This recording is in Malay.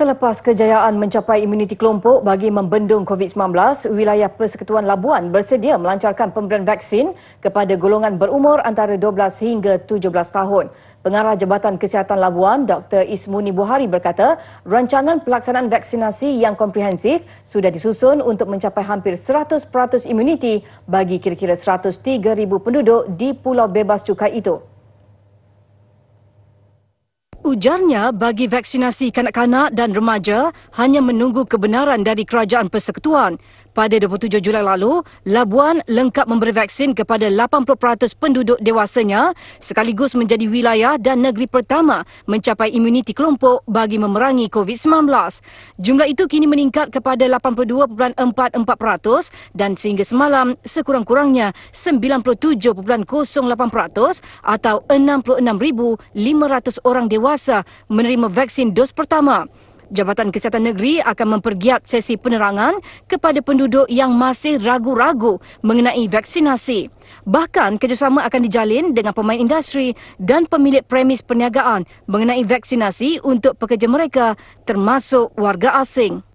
Selepas kejayaan mencapai imuniti kelompok bagi membendung COVID-19, wilayah Persekutuan Labuan bersedia melancarkan pemberian vaksin kepada golongan berumur antara 12 hingga 17 tahun. Pengarah Jabatan Kesihatan Labuan, Dr. Ismuni Buhari berkata, rancangan pelaksanaan vaksinasi yang komprehensif sudah disusun untuk mencapai hampir 100% imuniti bagi kira-kira 103,000 penduduk di Pulau Bebas Cukai itu. Ujarnya bagi vaksinasi kanak-kanak dan remaja hanya menunggu kebenaran dari kerajaan persekutuan pada 27 Julai lalu, Labuan lengkap memberi vaksin kepada 80% penduduk dewasanya sekaligus menjadi wilayah dan negeri pertama mencapai imuniti kelompok bagi memerangi COVID-19. Jumlah itu kini meningkat kepada 82.44% dan sehingga semalam sekurang-kurangnya 97.08% atau 66,500 orang dewasa menerima vaksin dos pertama. Jabatan Kesihatan Negeri akan mempergiat sesi penerangan kepada penduduk yang masih ragu-ragu mengenai vaksinasi. Bahkan kerjasama akan dijalin dengan pemain industri dan pemilik premis perniagaan mengenai vaksinasi untuk pekerja mereka termasuk warga asing.